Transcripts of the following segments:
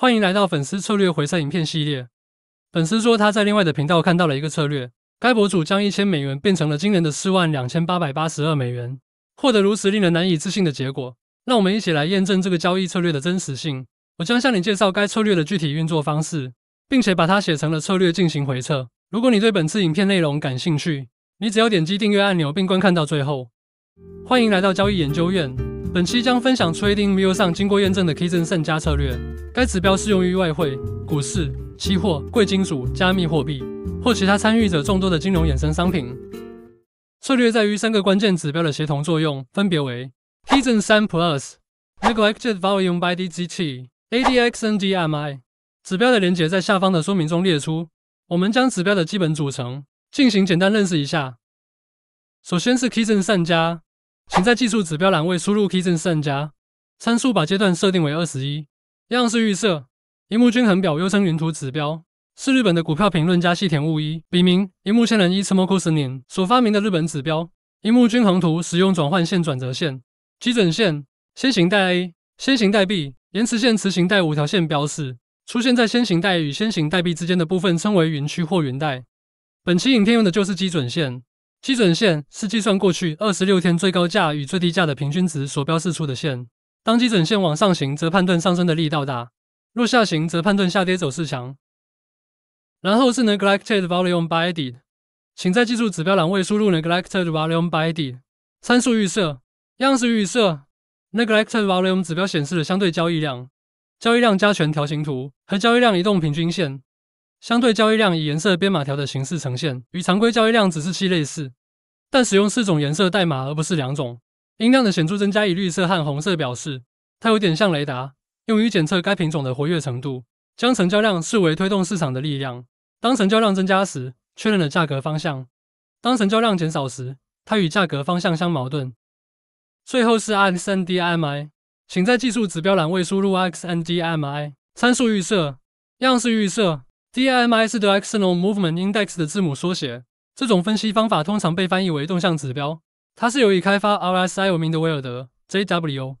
欢迎来到粉丝策略回测影片系列。粉丝说他在另外的频道看到了一个策略，该博主将一千美元变成了惊人的四万两千八百八十二美元，获得如此令人难以置信的结果。让我们一起来验证这个交易策略的真实性。我将向你介绍该策略的具体运作方式，并且把它写成了策略进行回测。如果你对本次影片内容感兴趣，你只要点击订阅按钮并观看到最后。欢迎来到交易研究院。本期将分享 TradingView 上经过验证的 Kizen 升加策略。该指标适用于外汇、股市、期货、贵金属、加密货币或其他参与者众多的金融衍生商品。策略在于三个关键指标的协同作用，分别为 Kizen 三 Plus、Neglected Volume by d g t ADX 和 DMI 指标的连接在下方的说明中列出。我们将指标的基本组成进行简单认识一下。首先是 Kizen 升家。请在技术指标栏位输入 K e y z 四 N 加参数，把阶段设定为二十一。样式预设。荧幕均衡表又称云图指标，是日本的股票评论家细田悟一笔名荧幕千人伊次摩库森尼所发明的日本指标。荧幕均衡图使用转换线、转折线、基准线、先行带 A、先行带 B、延迟线、磁形带五条线标示。出现在先行带与先行带 B 之间的部分称为云区或云带。本期影片用的就是基准线。基准线是计算过去二十六天最高价与最低价的平均值所标示出的线。当基准线往上行，则判断上升的力道大；若下行，则判断下跌走势强。然后是 neglected volume b i d d 请在技术指标栏位输入 neglected volume b i d d 参数预设样式预设 neglected volume 指标显示的相对交易量、交易量加权条形图和交易量移动平均线。相对交易量以颜色编码条的形式呈现，与常规交易量指示器类似，但使用四种颜色代码而不是两种。音量的显著增加以绿色和红色表示，它有点像雷达，用于检测该品种的活跃程度。将成交量视为推动市场的力量。当成交量增加时，确认了价格方向；当成交量减少时，它与价格方向相矛盾。最后是 x n DMI，请在技术指标栏位输入 x n d m i 参数预设，样式预设。DMI 是 Directional Movement Index 的字母缩写，这种分析方法通常被翻译为动向指标。它是由以开发 RSI 闻名的威尔德 （J.W.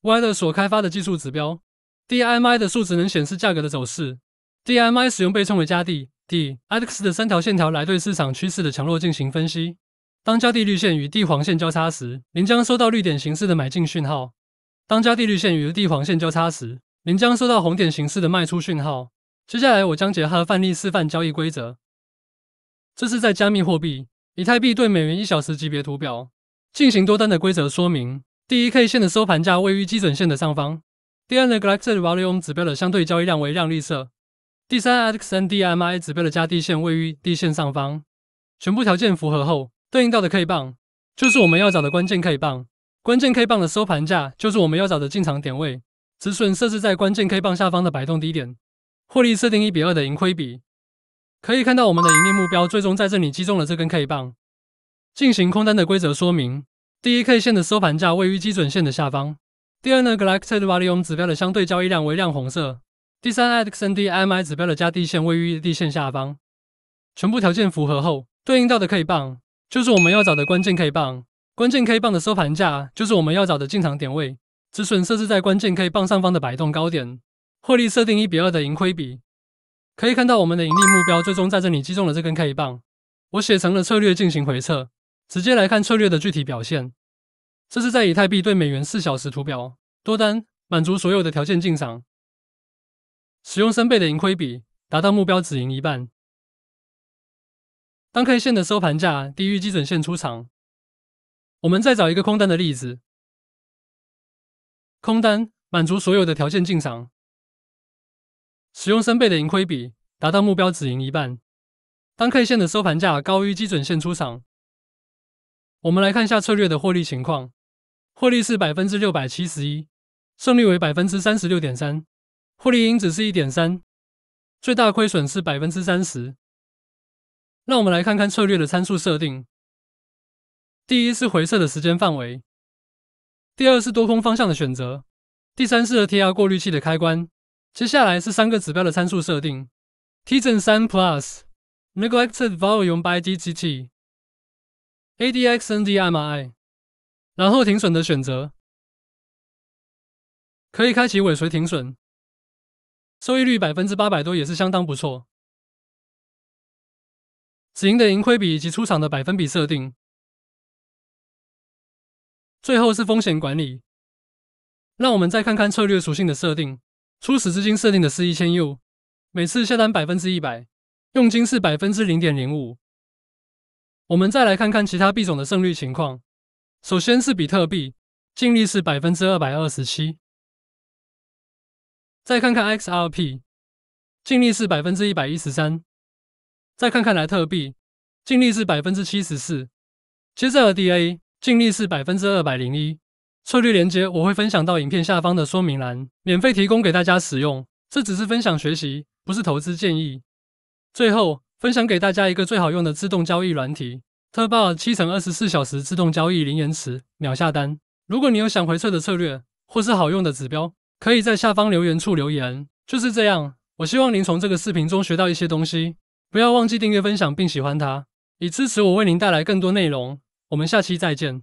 w i l e r 所开发的技术指标。DMI 的数值能显示价格的走势。DMI 使用被称为加地、d x 的三条线条来对市场趋势的强弱进行分析。当加地绿线与地黄线交叉时，您将收到绿点形式的买进讯号；当加地绿线与地黄线交叉时，您将收到红点形式的卖出讯号。接下来，我将结合范例示范交易规则。这是在加密货币以太币对美元一小时级别图表进行多单的规则说明。第一 K 线的收盘价位于基准线的上方。第二呢 g e l a t i v Volume 指标的相对交易量为亮绿色。第三，ADXDMI 指标的加地线位于地线上方。全部条件符合后，对应到的 K 棒就是我们要找的关键 K 棒。关键 K 棒的收盘价就是我们要找的进场点位。止损设置在关键 K 棒下方的摆动低点。获利设定一比二的盈亏比，可以看到我们的盈利目标最终在这里击中了这根 K 棒。进行空单的规则说明：第一，K 线的收盘价位于基准线的下方；第二，呢 g a a l Volume 指标的相对交易量为亮红色；第三，艾德森 DMI 指标的加地线位于地线下方。全部条件符合后，对应到的 K 棒就是我们要找的关键 K 棒。关键 K 棒的收盘价就是我们要找的进场点位，止损设置在关键 K 棒上方的摆动高点。获利设定一比二的盈亏比，可以看到我们的盈利目标最终在这里击中了这根 K 一棒。我写成了策略进行回测，直接来看策略的具体表现。这是在以太币对美元四小时图表多单满足所有的条件进场，使用三倍的盈亏比达到目标，只赢一半。当 K 线的收盘价低于基准线出场，我们再找一个空单的例子，空单满足所有的条件进场。使用三倍的盈亏比，达到目标止盈一半。当 K 线的收盘价高于基准线出场。我们来看一下策略的获利情况，获利是百分之六百七十一，胜率为百分之三十六点三，获利因子是一点三，最大亏损是百分之三十。让我们来看看策略的参数设定。第一是回撤的时间范围，第二是多空方向的选择，第三是 T/R 过滤器的开关。接下来是三个指标的参数设定：T z e n 三 Plus、Neglected Volume by DTT、ADX and m i 然后停损的选择可以开启尾随停损，收益率百分之八百多也是相当不错。止盈的盈亏比以及出场的百分比设定。最后是风险管理。让我们再看看策略属性的设定。初始资金设定的是一千 U，每次下单百分之一百，佣金是百分之零点零五。我们再来看看其他币种的胜率情况。首先是比特币，净利是百分之二百二十七。再看看 XRP，净利是百分之一百一十三。再看看莱特币，净利是百分之七十四。接着是 DA，净利是百分之二百零一。策略连接我会分享到影片下方的说明栏，免费提供给大家使用。这只是分享学习，不是投资建议。最后，分享给大家一个最好用的自动交易软体，t u b o 七乘二十四小时自动交易，零延迟，秒下单。如果你有想回撤的策略或是好用的指标，可以在下方留言处留言。就是这样，我希望您从这个视频中学到一些东西。不要忘记订阅、分享并喜欢它，以支持我为您带来更多内容。我们下期再见。